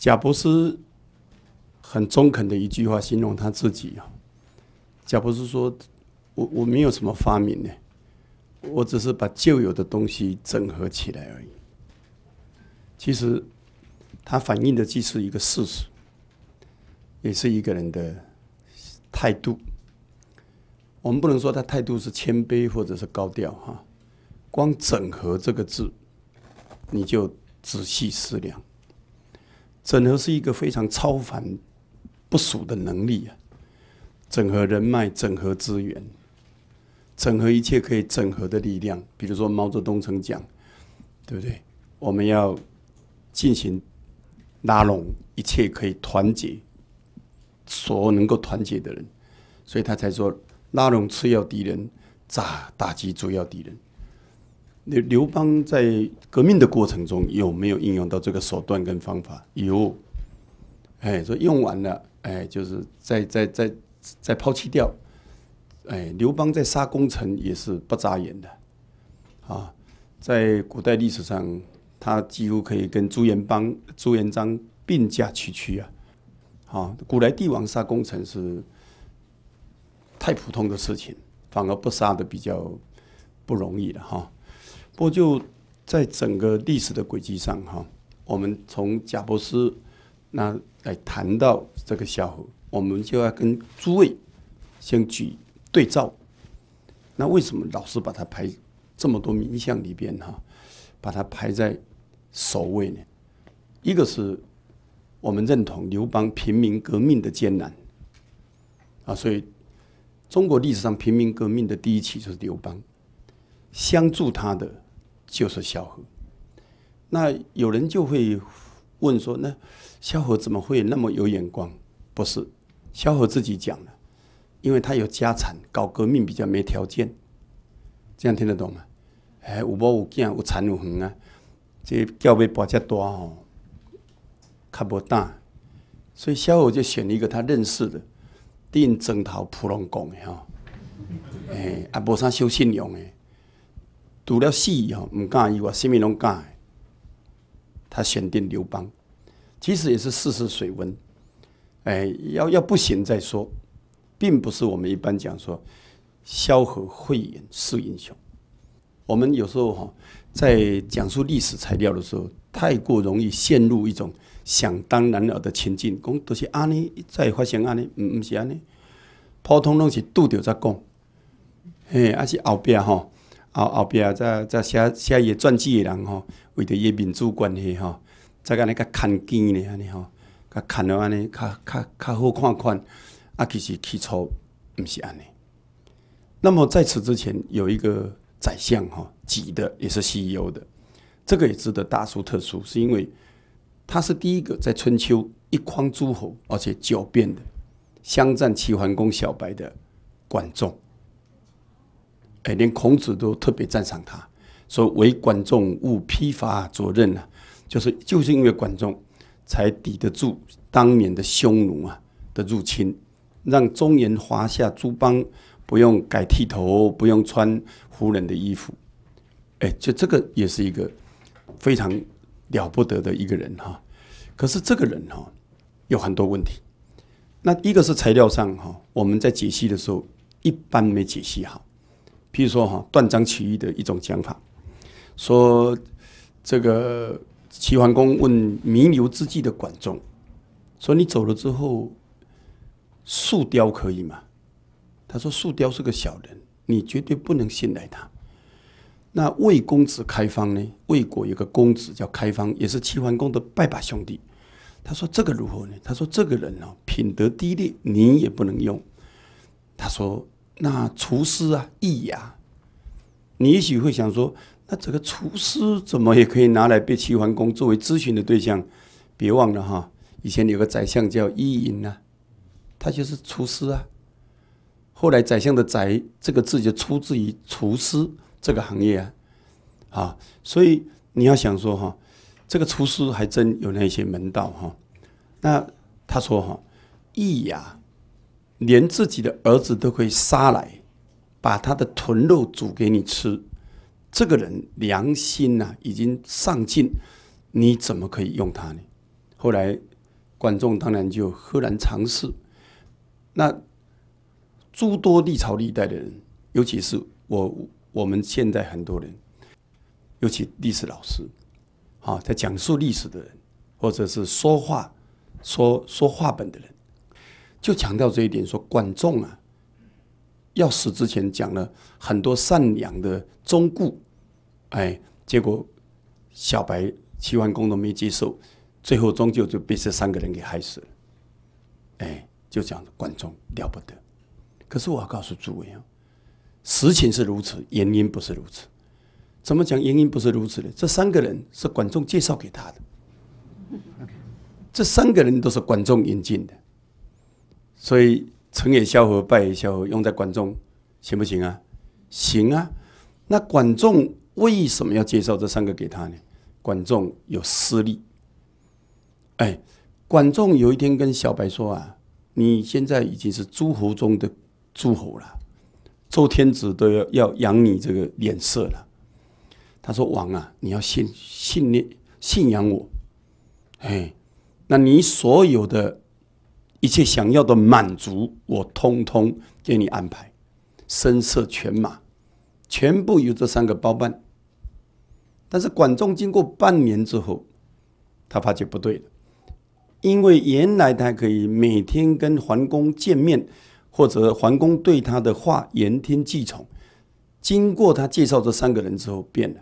贾伯斯很中肯的一句话形容他自己啊，贾伯斯说：“我我没有什么发明呢，我只是把旧有的东西整合起来而已。”其实，他反映的既是一个事实，也是一个人的态度。我们不能说他态度是谦卑或者是高调哈，光“整合”这个字，你就仔细思量。整合是一个非常超凡不俗的能力啊！整合人脉，整合资源，整合一切可以整合的力量。比如说，毛泽东曾讲，对不对？我们要进行拉拢一切可以团结所能够团结的人，所以他才说：拉拢次要敌人，炸打击主要敌人。刘刘邦在革命的过程中有没有应用到这个手段跟方法？有，哎，说用完了，哎，就是再再再再抛弃掉。哎，刘邦在杀功臣也是不眨眼的，啊，在古代历史上，他几乎可以跟朱元邦、朱元璋并驾齐驱啊。啊，古来帝王杀功臣是太普通的事情，反而不杀的比较不容易的哈。我就在整个历史的轨迹上，哈，我们从贾伯斯那来谈到这个萧何，我们就要跟诸位先举对照。那为什么老师把他排这么多名相里边哈，把他排在首位呢？一个是我们认同刘邦平民革命的艰难啊，所以中国历史上平民革命的第一起就是刘邦，相助他的。就是萧何，那有人就会问说：那萧何怎么会那么有眼光？不是，萧何自己讲的，因为他有家产，搞革命比较没条件。这样听得懂吗？哎，有母有囝，有产有恒啊，这交袂摆只大吼，较无大，所以萧何就选了一个他认识的，定整套普龙公的哈，哎，也无啥小信用的。除了戏哦，毋敢伊外，新民拢敢。他选定刘邦，其实也是试试水温。哎，要要不行再说，并不是我们一般讲说萧何慧眼识英雄。我们有时候哈，在讲述历史材料的时候，太过容易陷入一种想当然尔的情境，讲都是安尼，再发现安尼，毋唔是安尼。普通拢是拄着再讲，嘿，啊、是后边哈。后后壁再再写写伊传记的人吼，为着伊民族关系吼，再安尼较牵经咧安尼吼，牵了安尼，较较较好看看，啊其实起初毋是安尼。那么在此之前，有一个宰相吼，举的也是 CEO 的，这个也值得大书特书，是因为他是第一个在春秋一匡诸侯，而且狡辩的，相战齐桓公小白的管仲。哎，连孔子都特别赞赏他，说唯管仲勿披发左衽啊，就是就是因为管仲，才抵得住当年的匈奴啊的入侵，让中原华夏诸邦不用改剃头，不用穿胡人的衣服。哎，就这个也是一个非常了不得的一个人哈。可是这个人哈有很多问题，那一个是材料上哈，我们在解析的时候一般没解析好。譬如说哈，断章取义的一种讲法，说这个齐桓公问弥留之际的管仲，说你走了之后，树雕可以吗？他说树雕是个小人，你绝对不能信赖他。那魏公子开方呢？魏国有个公子叫开方，也是齐桓公的拜把兄弟。他说这个如何呢？他说这个人哦，品德低劣，你也不能用。他说。那厨师啊，易呀！你也许会想说，那这个厨师怎么也可以拿来被齐桓公作为咨询的对象？别忘了哈，以前有个宰相叫伊尹呐，他就是厨师啊。后来，宰相的“宰”这个字就出自于厨师这个行业啊。啊，所以你要想说哈，这个厨师还真有那些门道哈。那他说哈，易呀。连自己的儿子都可以杀来，把他的豚肉煮给你吃，这个人良心呐已经丧尽，你怎么可以用他呢？后来，管仲当然就赫然尝试。那诸多历朝历代的人，尤其是我我们现在很多人，尤其历史老师，啊，在讲述历史的人，或者是说话说说话本的人。就强调这一点，说管仲啊，要死之前讲了很多善良的忠固，哎，结果小白齐桓公都没接受，最后终究就被这三个人给害死了。哎，就讲管仲了不得。可是我要告诉诸位啊，实情是如此，原因不是如此。怎么讲原因不是如此的？这三个人是管仲介绍给他的，这三个人都是管仲引进的。所以成也萧何，败也萧何，用在管仲行不行啊？行啊。那管仲为什么要介绍这三个给他呢？管仲有私利。哎，管仲有一天跟小白说啊：“你现在已经是诸侯中的诸侯了，周天子都要要养你这个脸色了。”他说：“王啊，你要信信念信仰我，哎，那你所有的。”一切想要的满足，我通通给你安排，声色犬马，全部由这三个包办。但是管仲经过半年之后，他发觉不对了，因为原来他可以每天跟桓公见面，或者桓公对他的话言听计从。经过他介绍这三个人之后，变了，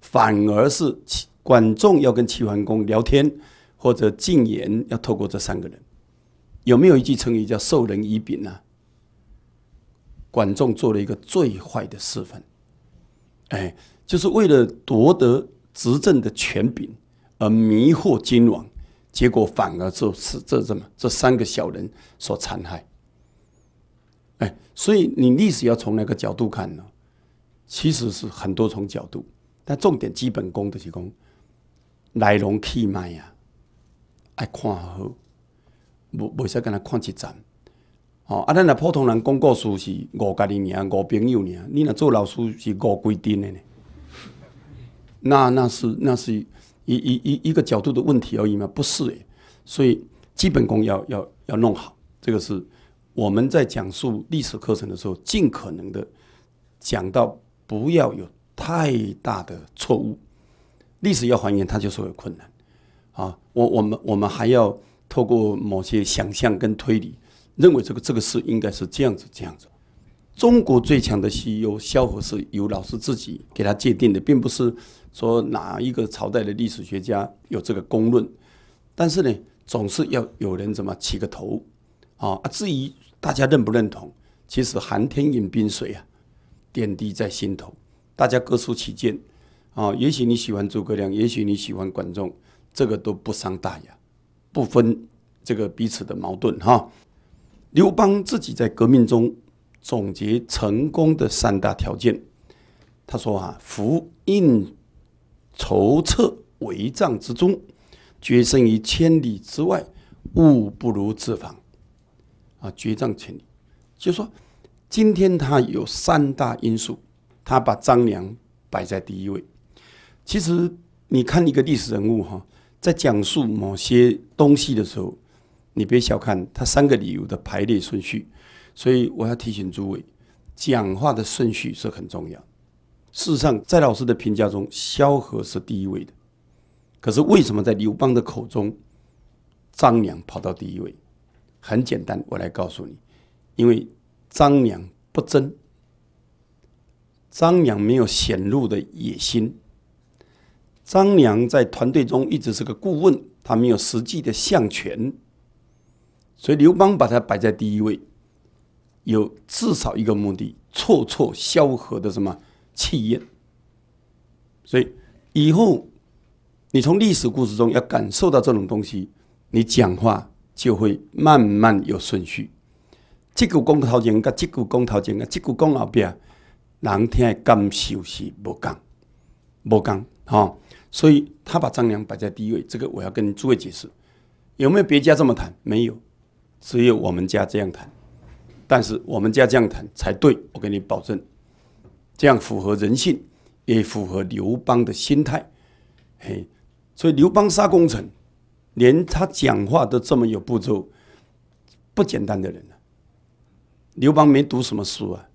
反而是管仲要跟齐桓公聊天或者进言，要透过这三个人。有没有一句成语叫“授人以柄”呢？管仲做了一个最坏的示范，哎，就是为了夺得执政的权柄而迷惑君王，结果反而受这这么这三个小人所残害。哎，所以你历史要从那个角度看呢，其实是很多重角度，但重点基本功的提供来龙去脉呀，爱看好。无袂使干他看一站，哦啊！咱若普通人讲故事是五家己名五朋友名，你若做老师是五规定的呢？那那是那是一一一一个角度的问题而已嘛，不是诶。所以基本功要要要弄好，这个是我们在讲述历史课程的时候，尽可能的讲到不要有太大的错误。历史要还原，它就是有困难。啊，我我们我们还要。透过某些想象跟推理，认为这个这个事应该是这样子这样子。中国最强的 CEO 萧何是由老师自己给他界定的，并不是说哪一个朝代的历史学家有这个公论。但是呢，总是要有人怎么起个头啊？至于大家认不认同，其实寒天饮冰水啊，点滴在心头。大家各抒己见啊，也许你喜欢诸葛亮，也许你喜欢管仲，这个都不伤大雅。不分这个彼此的矛盾，哈。刘邦自己在革命中总结成功的三大条件，他说啊：“服应筹策帷帐之中，决胜于千里之外，物不如自防。啊，决战千里，就说今天他有三大因素，他把张良摆在第一位。其实你看一个历史人物，哈。在讲述某些东西的时候，你别小看他三个理由的排列顺序。所以我要提醒诸位，讲话的顺序是很重要。事实上，在老师的评价中，萧何是第一位的。可是为什么在刘邦的口中，张良跑到第一位？很简单，我来告诉你，因为张良不争，张良没有显露的野心。张良在团队中一直是个顾问，他没有实际的相权，所以刘邦把他摆在第一位，有至少一个目的，挫挫萧何的什么气焰。所以以后你从历史故事中要感受到这种东西，你讲话就会慢慢有顺序。这个公头前个，这个公头前个，这个公后边，人听的感受是不共，不共。啊，所以他把张良摆在第一位，这个我要跟诸位解释，有没有别家这么谈？没有，只有我们家这样谈。但是我们家这样谈才对，我给你保证，这样符合人性，也符合刘邦的心态。嘿，所以刘邦杀功臣，连他讲话都这么有步骤，不简单的人了。刘邦没读什么书啊，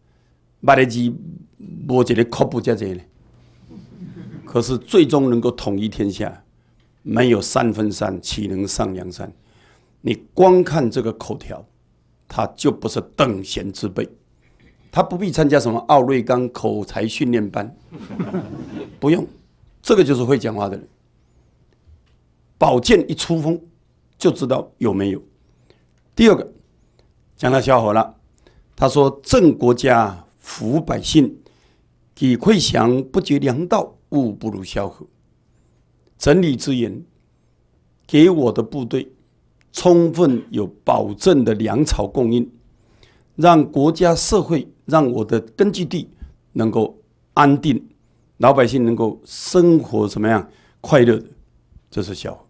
买得起墨子的靠谱在这呢。可是最终能够统一天下，没有三分山岂能上梁山？你光看这个口条，他就不是等闲之辈。他不必参加什么奥瑞冈口才训练班，不用，这个就是会讲话的人。宝剑一出锋，就知道有没有。第二个，讲到小伙了，他说：“正国家，福百姓，给亏降不绝粮道。”物不如萧何，整理资源，给我的部队充分有保证的粮草供应，让国家社会，让我的根据地能够安定，老百姓能够生活怎么样快乐？这是萧。